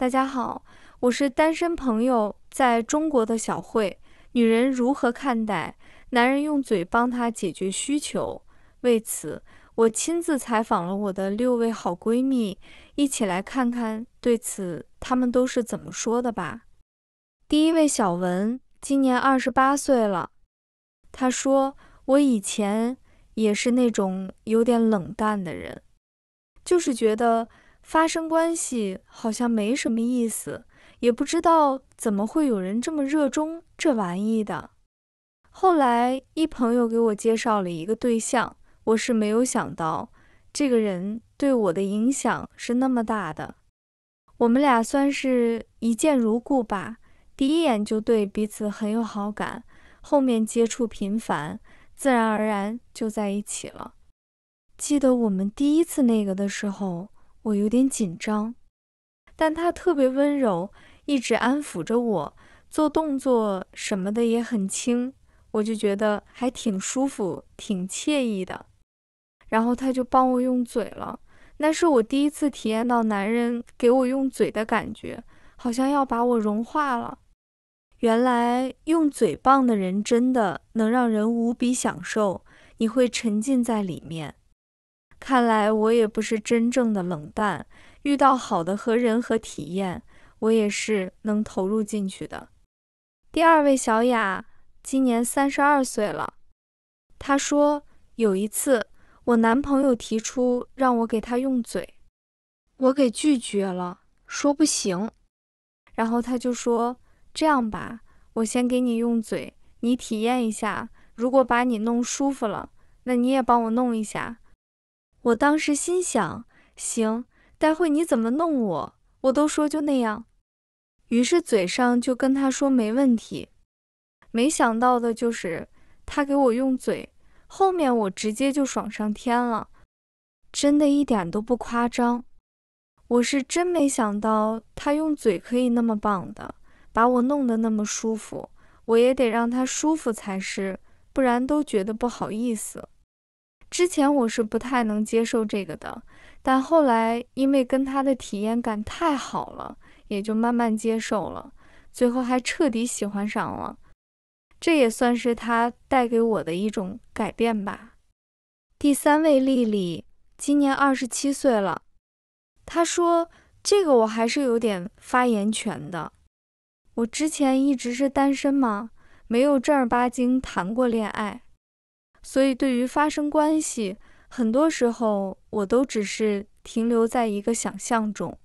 大家好，我是单身朋友在中国的小慧。女人如何看待男人用嘴帮她解决需求？为此，我亲自采访了我的六位好闺蜜，一起来看看对此她们都是怎么说的吧。第一位小文今年二十八岁了，她说：“我以前也是那种有点冷淡的人，就是觉得……”发生关系好像没什么意思，也不知道怎么会有人这么热衷这玩意的。后来一朋友给我介绍了一个对象，我是没有想到这个人对我的影响是那么大的。我们俩算是一见如故吧，第一眼就对彼此很有好感，后面接触频繁，自然而然就在一起了。记得我们第一次那个的时候。我有点紧张，但他特别温柔，一直安抚着我，做动作什么的也很轻，我就觉得还挺舒服，挺惬意的。然后他就帮我用嘴了，那是我第一次体验到男人给我用嘴的感觉，好像要把我融化了。原来用嘴棒的人真的能让人无比享受，你会沉浸在里面。看来我也不是真正的冷淡，遇到好的和人和体验，我也是能投入进去的。第二位小雅，今年三十二岁了。她说有一次，我男朋友提出让我给他用嘴，我给拒绝了，说不行。然后他就说：“这样吧，我先给你用嘴，你体验一下。如果把你弄舒服了，那你也帮我弄一下。”我当时心想，行，待会你怎么弄我，我都说就那样。于是嘴上就跟他说没问题。没想到的就是，他给我用嘴，后面我直接就爽上天了，真的一点都不夸张。我是真没想到他用嘴可以那么棒的，把我弄得那么舒服，我也得让他舒服才是，不然都觉得不好意思。之前我是不太能接受这个的，但后来因为跟他的体验感太好了，也就慢慢接受了，最后还彻底喜欢上了。这也算是他带给我的一种改变吧。第三位丽丽，今年二十七岁了，她说：“这个我还是有点发言权的。我之前一直是单身嘛，没有正儿八经谈过恋爱。”所以，对于发生关系，很多时候我都只是停留在一个想象中。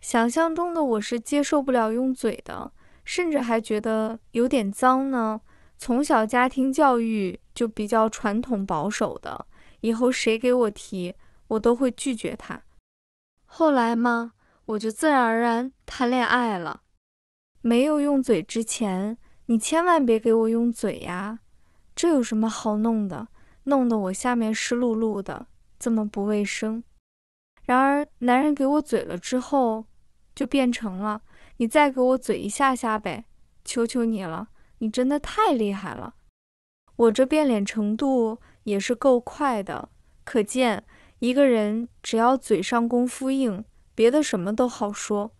想象中的我是接受不了用嘴的，甚至还觉得有点脏呢。从小家庭教育就比较传统保守的，以后谁给我提，我都会拒绝他。后来嘛，我就自然而然谈恋爱了。没有用嘴之前，你千万别给我用嘴呀。这有什么好弄的？弄得我下面湿漉漉的，这么不卫生？然而，男人给我嘴了之后，就变成了你再给我嘴一下下呗，求求你了，你真的太厉害了！我这变脸程度也是够快的，可见一个人只要嘴上功夫硬，别的什么都好说。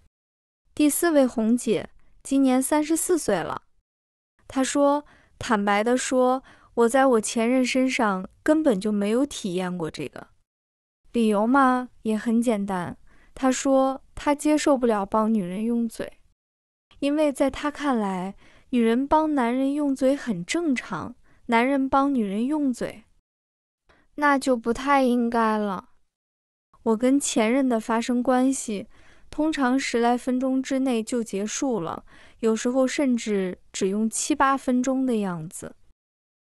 第四位红姐今年三十四岁了，她说。坦白的说，我在我前任身上根本就没有体验过这个。理由嘛，也很简单。他说他接受不了帮女人用嘴，因为在他看来，女人帮男人用嘴很正常，男人帮女人用嘴那就不太应该了。我跟前任的发生关系。通常十来分钟之内就结束了，有时候甚至只用七八分钟的样子。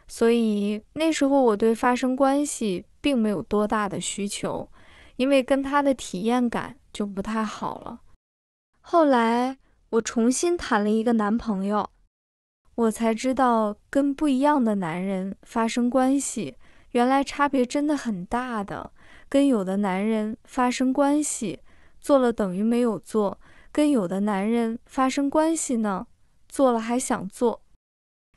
所以那时候我对发生关系并没有多大的需求，因为跟他的体验感就不太好了。后来我重新谈了一个男朋友，我才知道跟不一样的男人发生关系，原来差别真的很大的。跟有的男人发生关系。做了等于没有做，跟有的男人发生关系呢，做了还想做。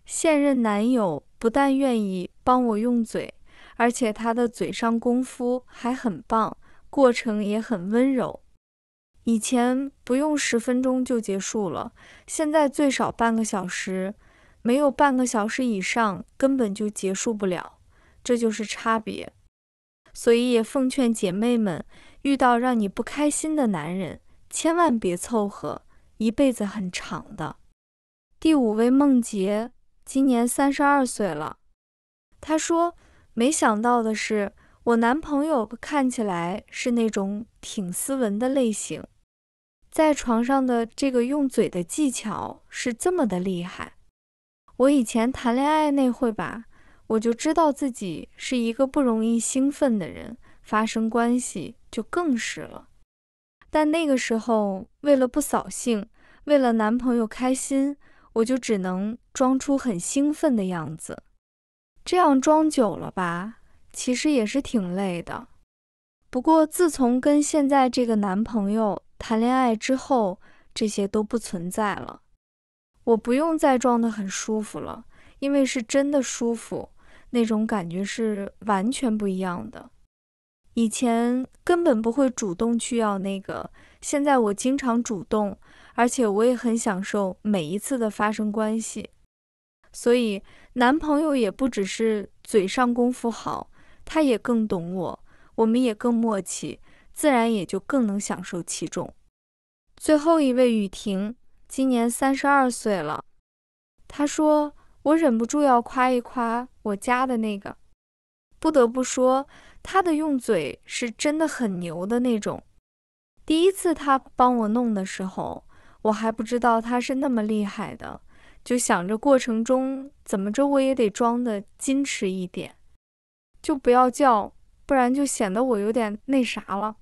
现任男友不但愿意帮我用嘴，而且他的嘴上功夫还很棒，过程也很温柔。以前不用十分钟就结束了，现在最少半个小时，没有半个小时以上根本就结束不了，这就是差别。所以也奉劝姐妹们。遇到让你不开心的男人，千万别凑合，一辈子很长的。第五位梦洁，今年三十二岁了。她说：“没想到的是，我男朋友看起来是那种挺斯文的类型，在床上的这个用嘴的技巧是这么的厉害。我以前谈恋爱那会吧，我就知道自己是一个不容易兴奋的人。”发生关系就更是了，但那个时候为了不扫兴，为了男朋友开心，我就只能装出很兴奋的样子。这样装久了吧，其实也是挺累的。不过自从跟现在这个男朋友谈恋爱之后，这些都不存在了。我不用再装得很舒服了，因为是真的舒服，那种感觉是完全不一样的。以前根本不会主动去要那个，现在我经常主动，而且我也很享受每一次的发生关系，所以男朋友也不只是嘴上功夫好，他也更懂我，我们也更默契，自然也就更能享受其中。最后一位雨婷今年三十二岁了，她说：“我忍不住要夸一夸我家的那个，不得不说。”他的用嘴是真的很牛的那种。第一次他帮我弄的时候，我还不知道他是那么厉害的，就想着过程中怎么着我也得装的矜持一点，就不要叫，不然就显得我有点那啥了。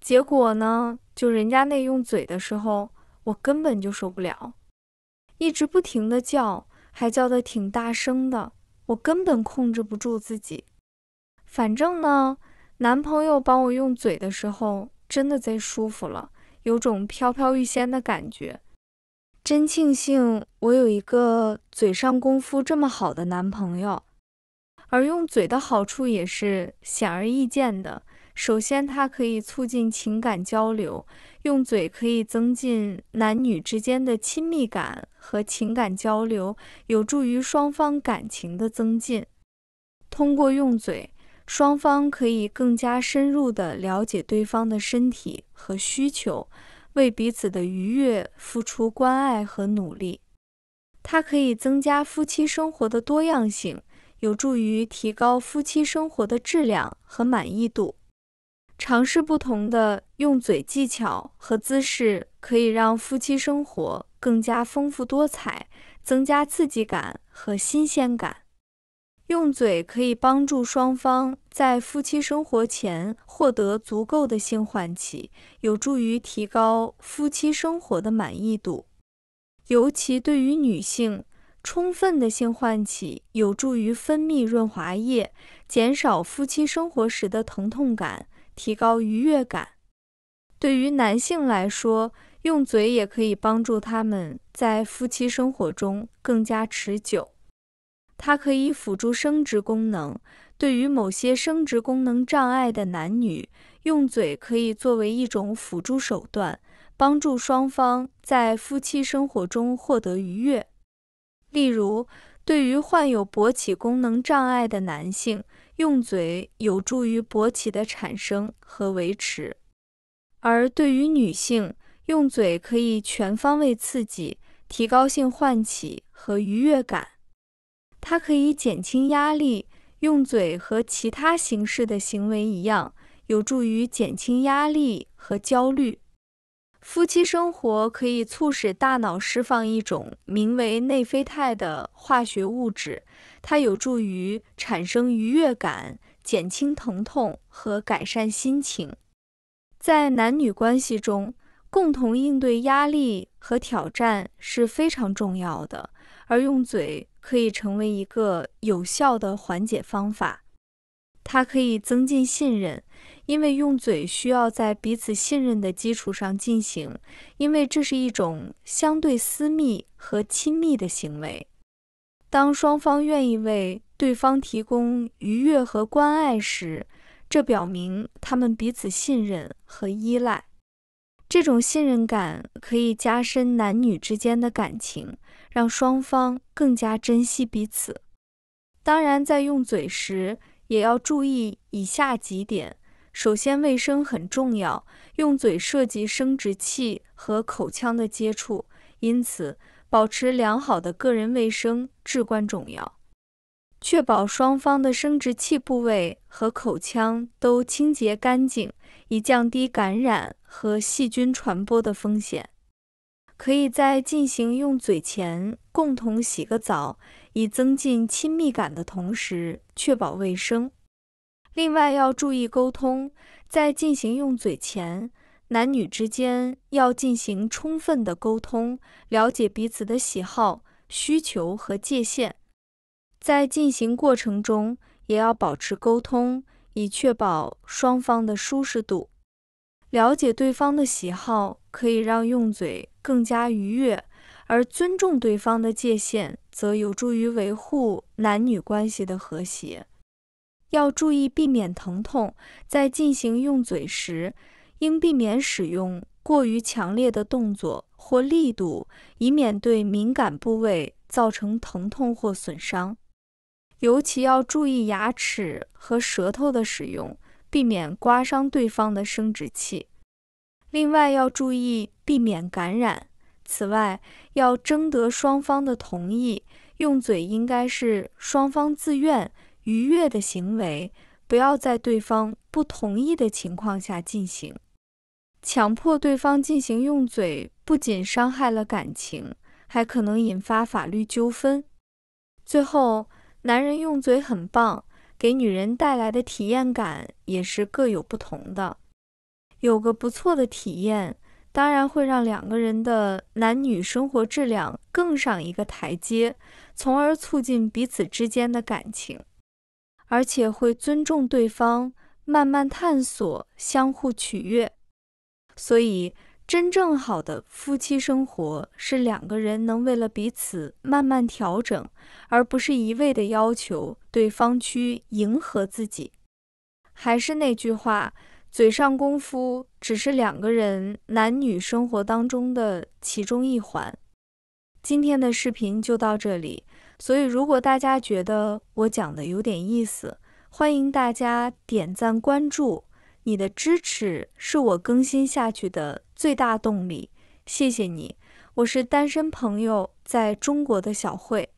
结果呢，就人家那用嘴的时候，我根本就受不了，一直不停的叫，还叫的挺大声的，我根本控制不住自己。反正呢，男朋友帮我用嘴的时候，真的贼舒服了，有种飘飘欲仙的感觉。真庆幸我有一个嘴上功夫这么好的男朋友。而用嘴的好处也是显而易见的，首先它可以促进情感交流，用嘴可以增进男女之间的亲密感和情感交流，有助于双方感情的增进。通过用嘴。双方可以更加深入地了解对方的身体和需求，为彼此的愉悦付出关爱和努力。它可以增加夫妻生活的多样性，有助于提高夫妻生活的质量和满意度。尝试不同的用嘴技巧和姿势，可以让夫妻生活更加丰富多彩，增加刺激感和新鲜感。用嘴可以帮助双方在夫妻生活前获得足够的性唤起，有助于提高夫妻生活的满意度。尤其对于女性，充分的性唤起有助于分泌润滑液，减少夫妻生活时的疼痛感，提高愉悦感。对于男性来说，用嘴也可以帮助他们在夫妻生活中更加持久。它可以辅助生殖功能，对于某些生殖功能障碍的男女，用嘴可以作为一种辅助手段，帮助双方在夫妻生活中获得愉悦。例如，对于患有勃起功能障碍的男性，用嘴有助于勃起的产生和维持；而对于女性，用嘴可以全方位刺激，提高性唤起和愉悦感。它可以减轻压力，用嘴和其他形式的行为一样，有助于减轻压力和焦虑。夫妻生活可以促使大脑释放一种名为内啡肽的化学物质，它有助于产生愉悦感，减轻疼痛和改善心情。在男女关系中，共同应对压力和挑战是非常重要的。而用嘴可以成为一个有效的缓解方法，它可以增进信任，因为用嘴需要在彼此信任的基础上进行，因为这是一种相对私密和亲密的行为。当双方愿意为对方提供愉悦和关爱时，这表明他们彼此信任和依赖。这种信任感可以加深男女之间的感情，让双方更加珍惜彼此。当然，在用嘴时也要注意以下几点：首先，卫生很重要。用嘴涉及生殖器和口腔的接触，因此保持良好的个人卫生至关重要。确保双方的生殖器部位和口腔都清洁干净，以降低感染和细菌传播的风险。可以在进行用嘴前共同洗个澡，以增进亲密感的同时确保卫生。另外要注意沟通，在进行用嘴前，男女之间要进行充分的沟通，了解彼此的喜好、需求和界限。在进行过程中，也要保持沟通，以确保双方的舒适度。了解对方的喜好可以让用嘴更加愉悦，而尊重对方的界限则有助于维护男女关系的和谐。要注意避免疼痛，在进行用嘴时，应避免使用过于强烈的动作或力度，以免对敏感部位造成疼痛或损伤。尤其要注意牙齿和舌头的使用，避免刮伤对方的生殖器。另外要注意避免感染。此外，要征得双方的同意，用嘴应该是双方自愿、愉悦的行为，不要在对方不同意的情况下进行。强迫对方进行用嘴，不仅伤害了感情，还可能引发法律纠纷。最后。男人用嘴很棒，给女人带来的体验感也是各有不同的。有个不错的体验，当然会让两个人的男女生活质量更上一个台阶，从而促进彼此之间的感情，而且会尊重对方，慢慢探索，相互取悦。所以。真正好的夫妻生活是两个人能为了彼此慢慢调整，而不是一味的要求对方去迎合自己。还是那句话，嘴上功夫只是两个人男女生活当中的其中一环。今天的视频就到这里，所以如果大家觉得我讲的有点意思，欢迎大家点赞关注，你的支持是我更新下去的。最大动力，谢谢你！我是单身朋友，在中国的小慧。